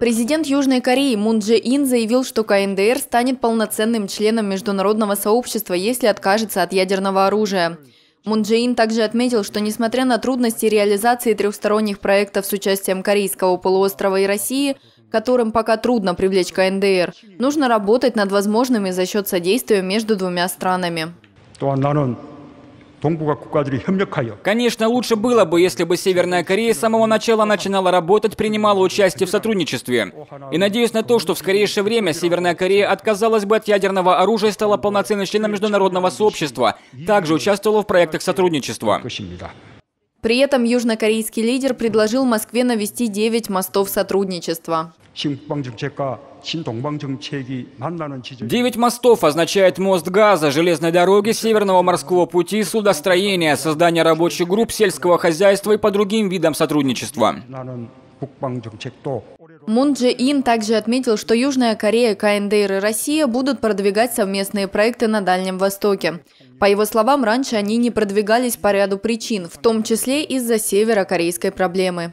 Президент Южной Кореи Мун Дже Ин заявил, что КНДР станет полноценным членом международного сообщества, если откажется от ядерного оружия. Мун Дже Ин также отметил, что несмотря на трудности реализации трехсторонних проектов с участием Корейского полуострова и России, которым пока трудно привлечь КНДР, нужно работать над возможными за счет содействия между двумя странами. А Конечно, лучше было бы, если бы Северная Корея с самого начала начинала работать, принимала участие в сотрудничестве. И надеюсь на то, что в скорейшее время Северная Корея отказалась бы от ядерного оружия и стала полноценным членом международного сообщества, также участвовала в проектах сотрудничества. При этом южнокорейский лидер предложил Москве навести 9 мостов сотрудничества. Девять мостов означает мост газа, железной дороги, северного морского пути, судостроения, создание рабочих групп сельского хозяйства и по другим видам сотрудничества. Мун Джи Ин также отметил, что Южная Корея, КНДР и Россия будут продвигать совместные проекты на Дальнем Востоке. По его словам, раньше они не продвигались по ряду причин, в том числе из-за северокорейской проблемы.